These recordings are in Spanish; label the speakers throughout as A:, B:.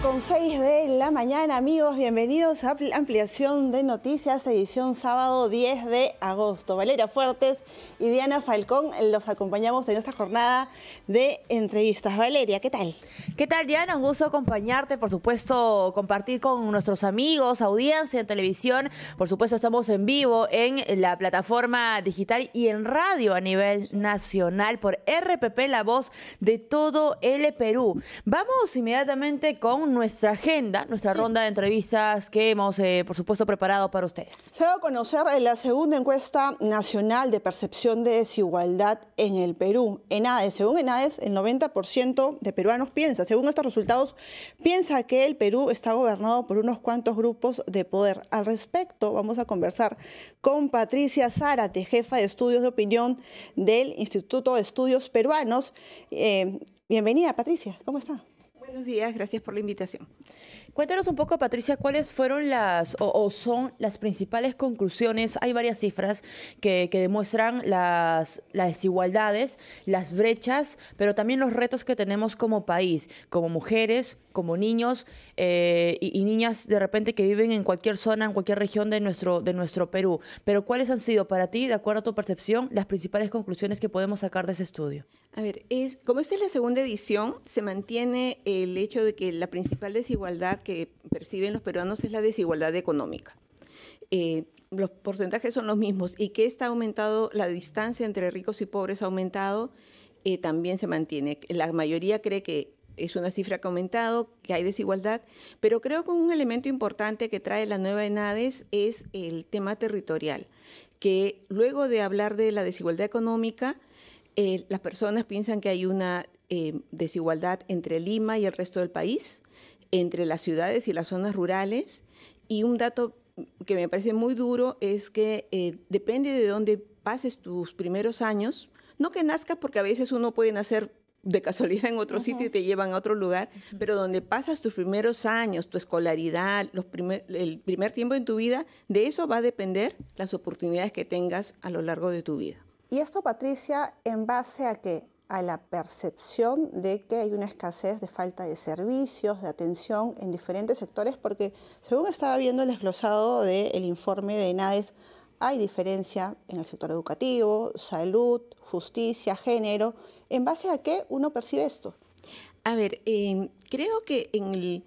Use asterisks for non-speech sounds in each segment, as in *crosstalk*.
A: con 6 de la mañana, amigos. Bienvenidos a ampliación de noticias, edición sábado 10 de agosto. Valeria Fuertes y Diana Falcón los acompañamos en esta jornada de entrevistas. Valeria, ¿qué tal? ¿Qué tal, Diana? Un gusto acompañarte, por supuesto, compartir con nuestros amigos, audiencia
B: en televisión. Por supuesto, estamos en vivo en la plataforma digital y en radio a nivel nacional por RPP, la voz de todo el Perú. Vamos inmediatamente con nuestra agenda, nuestra ronda de entrevistas que hemos, eh, por supuesto, preparado para ustedes.
A: Se va a conocer la segunda encuesta nacional de percepción de desigualdad en el Perú, ENADES. Según ENADES, el 90% de peruanos piensa, según estos resultados, piensa que el Perú está gobernado por unos cuantos grupos de poder. Al respecto, vamos a conversar con Patricia Zárate, jefa de estudios de opinión del Instituto de Estudios Peruanos. Eh, bienvenida, Patricia, ¿cómo está? Buenos días, gracias por la invitación. Cuéntanos un poco, Patricia, cuáles fueron las
B: o, son las principales conclusiones. Hay varias cifras que, demuestran las, desigualdades, las brechas, pero también los retos que tenemos como país, como mujeres, como niños eh, y, y, niñas de repente que viven en cualquier zona, en cualquier región de nuestro, de nuestro Perú. Pero cuáles han sido para ti, de acuerdo a tu percepción, las principales conclusiones que podemos sacar de ese estudio?
C: A ver, es, como esta es la segunda edición, se mantiene el hecho de que la principal desigualdad que perciben los peruanos es la desigualdad económica. Eh, los porcentajes son los mismos y que está aumentado, la distancia entre ricos y pobres ha aumentado, eh, también se mantiene. La mayoría cree que es una cifra que ha aumentado, que hay desigualdad, pero creo que un elemento importante que trae la nueva ENADES es el tema territorial, que luego de hablar de la desigualdad económica, eh, las personas piensan que hay una eh, desigualdad entre Lima y el resto del país, entre las ciudades y las zonas rurales. Y un dato que me parece muy duro es que eh, depende de dónde pases tus primeros años, no que nazcas porque a veces uno puede nacer de casualidad en otro sitio y te llevan a otro lugar, pero donde pasas tus primeros años, tu escolaridad, los el primer tiempo en tu vida, de eso va a depender las oportunidades que tengas a lo largo de tu vida.
A: Y esto, Patricia, en base a qué? A la percepción de que hay una escasez de falta de servicios, de atención en diferentes sectores, porque según estaba viendo el desglosado del informe de NADES, hay diferencia en el sector educativo, salud, justicia, género. ¿En base a qué uno percibe esto? A ver,
C: em, creo que en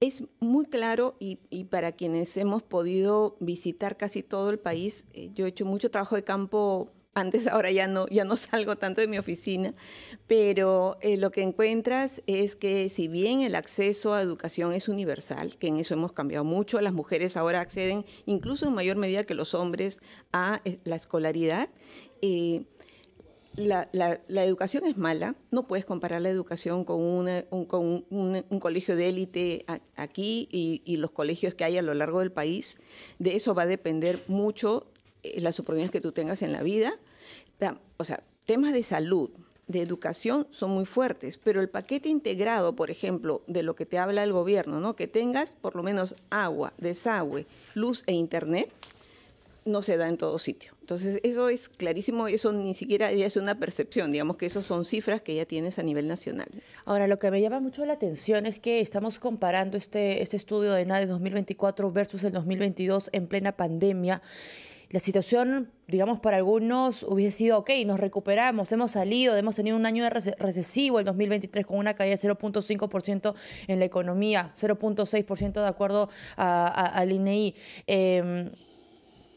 C: es muy claro y, para quienes hemos podido visitar casi todo el país, eh, yo he hecho mucho trabajo de campo antes ahora ya no, ya no *laughs* salgo tanto de mi oficina, pero eh, lo que encuentras es que si bien el acceso a educación es universal, que en eso hemos cambiado mucho, las mujeres ahora acceden incluso en mayor medida que los hombres a eh, la escolaridad, eh, la, educación es mala, no puedes comparar la educación con, un, colegio de élite aquí y los colegios que hay a lo largo del país. De eso va a depender mucho las oportunidades que tú tengas en la vida, o sea, temas de salud, de educación son muy fuertes, pero el paquete integrado, por ejemplo, de lo que te habla el gobierno, ¿no? que tengas por lo menos agua, desagüe, luz e internet, no se da en todo sitio. Entonces, eso es clarísimo, eso ni siquiera ya es una percepción, digamos que eso son cifras que ya tienes a nivel nacional.
B: Ahora, lo que me llama mucho la atención es que estamos comparando este, este estudio de NADE 2024 versus el 2022 en plena pandemia la situación, digamos, para algunos hubiese sido, ok, nos recuperamos, hemos salido, hemos tenido un año recesivo el 2023 con una caída de 0.5% en la economía, 0.6% de acuerdo al a, e INEI. Em,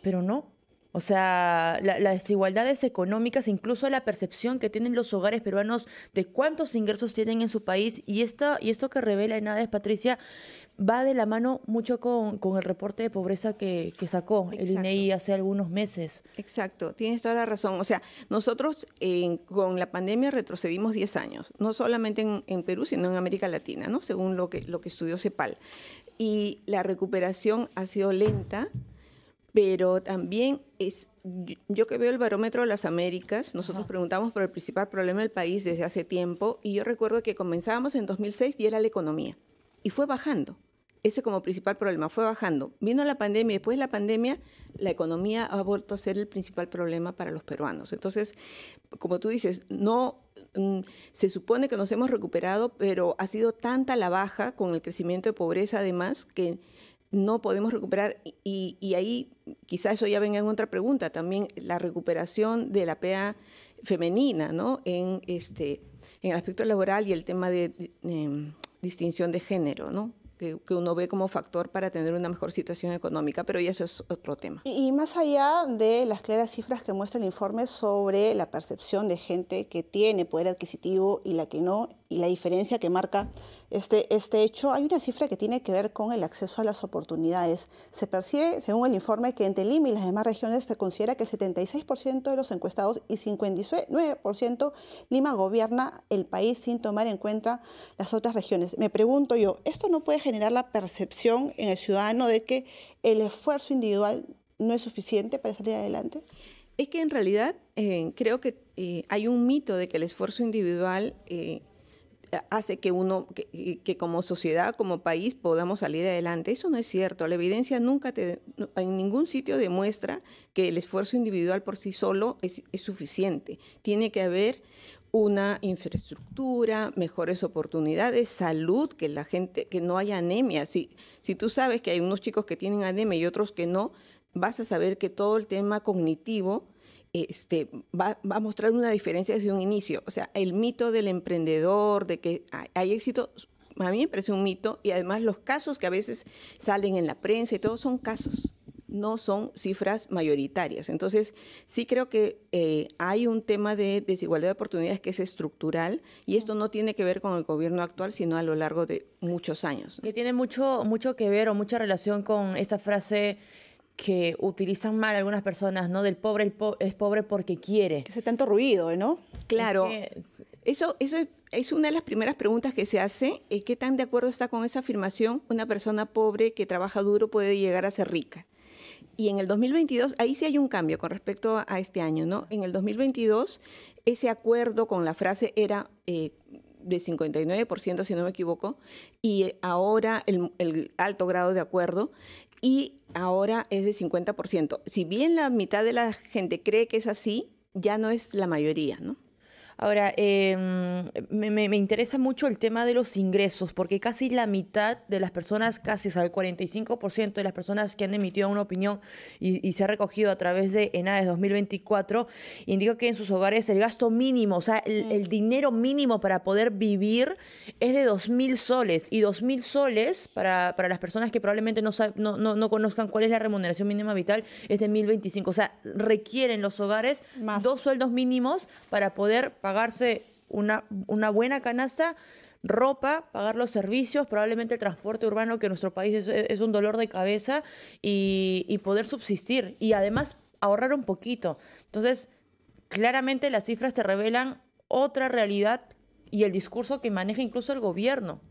B: pero no, o sea, las desigualdades económicas, incluso la percepción que tienen los hogares peruanos de cuántos ingresos tienen en su país. Y esto, y esto que revela en nada Patricia, va de la mano mucho con, el reporte de
C: pobreza que, sacó el INEI hace algunos meses. Exacto, tienes toda la razón. O sea, nosotros con la pandemia retrocedimos 10 años, no solamente en, en, Perú, sino en América Latina, ¿no? según lo que, lo que estudió CEPAL. Y la recuperación ha sido lenta, pero también es, yo que veo el barómetro de las Américas, nosotros preguntamos por el principal problema del país desde hace tiempo y yo recuerdo que comenzábamos en 2006 y era la economía y fue bajando. Ese como principal problema, fue bajando. Vino la pandemia después de la pandemia la economía ha vuelto a ser el principal problema para los peruanos. Entonces, como tú dices, no mm, se supone que nos hemos recuperado, pero ha sido tanta la baja con el crecimiento de pobreza además que no podemos recuperar, y, ahí quizás eso ya venga en otra pregunta, también la recuperación de la PEA femenina, ¿no? En, este, en el aspecto laboral y el tema de, em, distinción de género, ¿no? Que, uno ve como factor para tener una mejor situación económica, pero ya eso es otro tema.
A: y, más allá de las claras cifras que muestra el informe sobre la percepción de gente que tiene poder adquisitivo y la que no, y la diferencia que marca este, este, hecho, hay una cifra que tiene que ver con el acceso a las oportunidades. Se percibe, según el informe, que entre Lima y las demás regiones se considera que el 76% de los encuestados y 59% Lima gobierna el país sin tomar en cuenta las otras regiones. Me pregunto yo, ¿esto no puede generar la percepción en el ciudadano de que el esfuerzo individual no es suficiente para salir adelante? Es que en realidad eh,
C: creo que eh, hay un mito de que el esfuerzo individual eh, hace que uno, que, como sociedad, como país, podamos salir adelante. Eso no es cierto. La evidencia nunca te, en ningún sitio demuestra que el esfuerzo individual por sí solo es, suficiente. Tiene que haber una infraestructura, mejores oportunidades, salud, que la gente, que no haya anemia. Si, si tú sabes que hay unos chicos que tienen anemia y otros que no, vas a saber que todo el tema cognitivo este, va, a mostrar una diferencia desde un inicio. O sea, el mito del emprendedor, de que hay éxito, a mí me parece un mito y además los casos que a veces salen en la prensa y todo son casos, no son cifras mayoritarias. Entonces, sí creo que eh, hay un tema de desigualdad de oportunidades que es estructural y esto no tiene que ver con el gobierno actual, sino a lo largo de muchos años. Que
B: tiene mucho, mucho que ver o mucha relación con esta frase que utilizan mal algunas personas, ¿no? Del pobre es pobre porque quiere. Que hace
C: tanto ruido, ¿no? Claro. Eso, eso es, una de las primeras preguntas que se hace. ¿Qué tan de acuerdo está con esa afirmación? Una persona pobre que trabaja duro puede llegar a ser rica. Y en el 2022, ahí sí hay un cambio con respecto a este año, ¿no? En el 2022, ese acuerdo con la frase era... Eh, de 59%, si no me equivoco, y ahora el, el, alto grado de acuerdo y ahora es de 50%. Si bien la mitad de la gente cree que es así, ya no es la mayoría, ¿no? Ahora, em, me, me, interesa mucho el tema de los
B: ingresos, porque casi la mitad de las personas, casi o sea, el 45% de las personas que han emitido una opinión y, y se ha recogido a través de ENAES 2024, indica que en sus hogares el gasto mínimo, o sea, el, mm. dinero mínimo para poder vivir es de 2.000 soles. Y 2.000 soles, para, para, las personas que probablemente no, no, no, conozcan cuál es la remuneración mínima vital, es de 1.025. O sea, requieren los hogares dos sueldos mínimos para poder pagarse una, una buena canasta, ropa, pagar los servicios, probablemente el transporte urbano, que en nuestro país es, un dolor de cabeza, y, y, poder subsistir y además ahorrar un poquito. Entonces, claramente las cifras te revelan otra realidad y el discurso que maneja incluso el gobierno.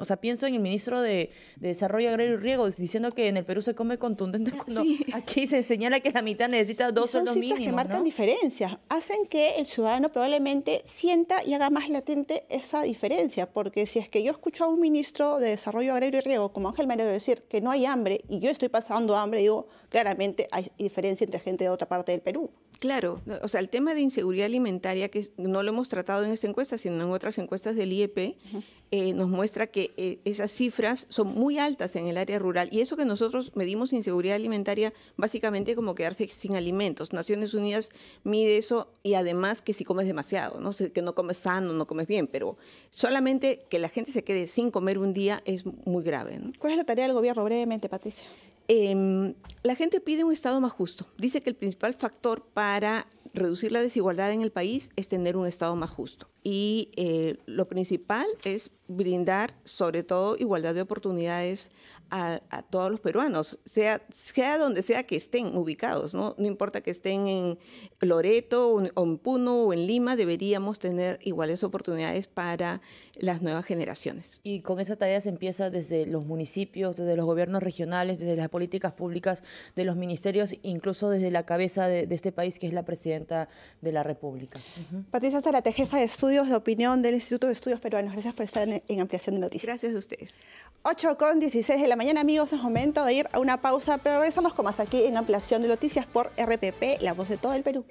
B: o sea, pienso en el ministro de, Desarrollo Agrario y Riego diciendo que en el Perú se come contundente *laughs* cuando aquí se señala que la mitad necesita dos son sueldos mínimos. que marcan
A: diferencias, hacen que el ciudadano probablemente sienta y haga más latente esa diferencia, porque si es que yo escucho a un ministro de Desarrollo Agrario y Riego como Ángel Mereo decir que no hay hambre y yo estoy pasando hambre, digo, claramente hay diferencia entre gente de otra parte del Perú. Claro, o sea, el tema
C: de inseguridad alimentaria, que no lo hemos tratado en esta encuesta, sino en otras encuestas del IEP, eh, nos muestra que eh, esas cifras son muy altas en el área rural. Y eso que nosotros medimos inseguridad alimentaria, básicamente como quedarse sin alimentos. Naciones Unidas mide eso y además que si comes demasiado, ¿no? que no comes sano, no comes bien, pero solamente que la gente se quede sin comer un día es muy grave.
A: ¿Cuál es la tarea del gobierno brevemente, Patricia?
C: Em, la gente pide un Estado más justo. Dice que el principal factor para reducir la desigualdad en el país es tener un Estado más justo. Y eh, lo principal es brindar, sobre todo, igualdad de oportunidades a, todos los peruanos, sea, sea donde sea que estén ubicados, ¿no? No importa que estén en Loreto o, en Puno o en Lima, deberíamos tener iguales oportunidades para las nuevas generaciones.
B: Y con esa tarea se empieza desde los municipios, desde los gobiernos regionales, desde las políticas públicas, de los ministerios, incluso desde la cabeza de, este país que es la presidenta de
A: la República. Patricia Zarate, jefa de de opinión del Instituto de Estudios Peruanos. Gracias por estar en, en Ampliación de Noticias. Gracias a ustedes. 8 con 16 de la mañana, amigos. Es momento de ir a una pausa, pero regresamos con más aquí en Ampliación de Noticias por RPP, la voz de todo el Perú.